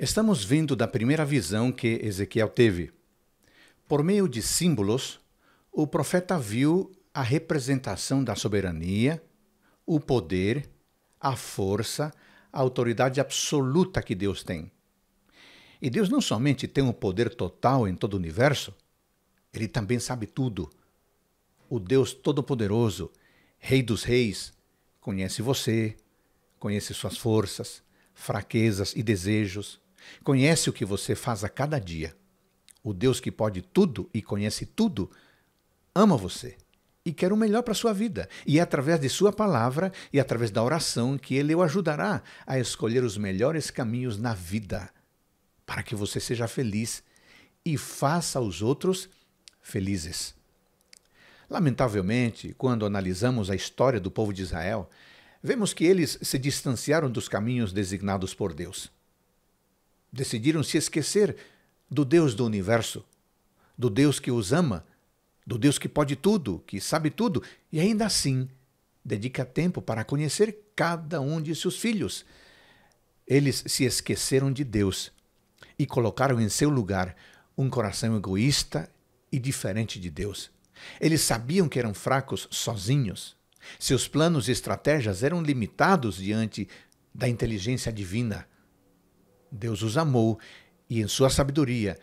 Estamos vendo da primeira visão que Ezequiel teve. Por meio de símbolos, o profeta viu a representação da soberania, o poder, a força, a autoridade absoluta que Deus tem. E Deus não somente tem o um poder total em todo o universo, ele também sabe tudo. O Deus Todo-Poderoso, Rei dos Reis, conhece você, conhece suas forças, fraquezas e desejos. Conhece o que você faz a cada dia. O Deus que pode tudo e conhece tudo ama você e quer o melhor para a sua vida. E é através de sua palavra e através da oração que ele o ajudará a escolher os melhores caminhos na vida para que você seja feliz e faça os outros felizes. Lamentavelmente, quando analisamos a história do povo de Israel, vemos que eles se distanciaram dos caminhos designados por Deus decidiram se esquecer do Deus do universo, do Deus que os ama, do Deus que pode tudo, que sabe tudo, e ainda assim dedica tempo para conhecer cada um de seus filhos. Eles se esqueceram de Deus e colocaram em seu lugar um coração egoísta e diferente de Deus. Eles sabiam que eram fracos sozinhos. Seus planos e estratégias eram limitados diante da inteligência divina. Deus os amou e, em sua sabedoria,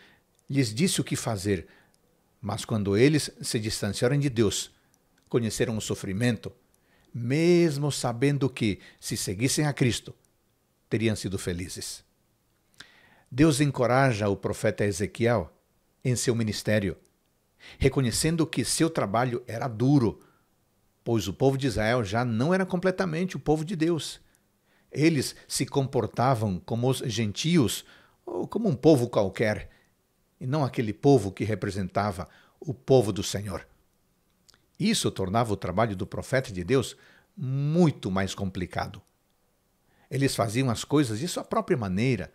lhes disse o que fazer. Mas quando eles se distanciaram de Deus, conheceram o sofrimento, mesmo sabendo que, se seguissem a Cristo, teriam sido felizes. Deus encoraja o profeta Ezequiel em seu ministério, reconhecendo que seu trabalho era duro, pois o povo de Israel já não era completamente o povo de Deus. Eles se comportavam como os gentios, ou como um povo qualquer, e não aquele povo que representava o povo do Senhor. Isso tornava o trabalho do profeta de Deus muito mais complicado. Eles faziam as coisas de sua própria maneira,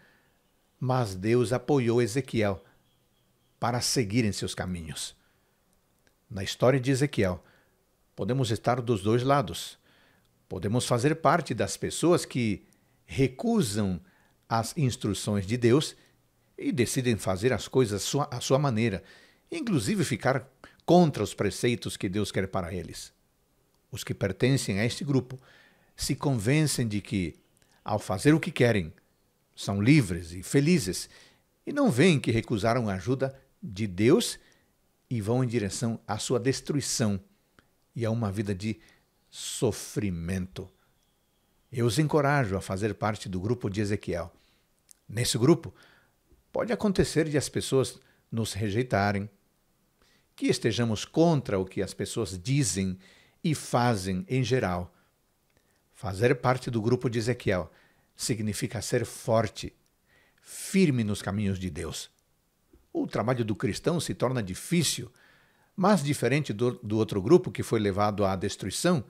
mas Deus apoiou Ezequiel para seguirem seus caminhos. Na história de Ezequiel, podemos estar dos dois lados. Podemos fazer parte das pessoas que recusam as instruções de Deus e decidem fazer as coisas à sua, sua maneira, inclusive ficar contra os preceitos que Deus quer para eles. Os que pertencem a este grupo se convencem de que, ao fazer o que querem, são livres e felizes e não veem que recusaram a ajuda de Deus e vão em direção à sua destruição e a uma vida de sofrimento. Eu os encorajo a fazer parte do grupo de Ezequiel. Nesse grupo, pode acontecer de as pessoas nos rejeitarem, que estejamos contra o que as pessoas dizem e fazem em geral. Fazer parte do grupo de Ezequiel significa ser forte, firme nos caminhos de Deus. O trabalho do cristão se torna difícil, mas diferente do, do outro grupo que foi levado à destruição,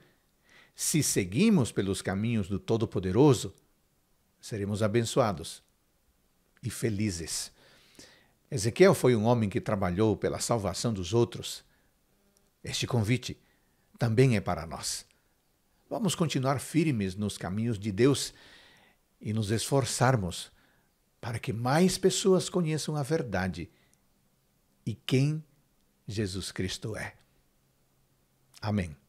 se seguimos pelos caminhos do Todo-Poderoso, seremos abençoados e felizes. Ezequiel foi um homem que trabalhou pela salvação dos outros. Este convite também é para nós. Vamos continuar firmes nos caminhos de Deus e nos esforçarmos para que mais pessoas conheçam a verdade e quem Jesus Cristo é. Amém.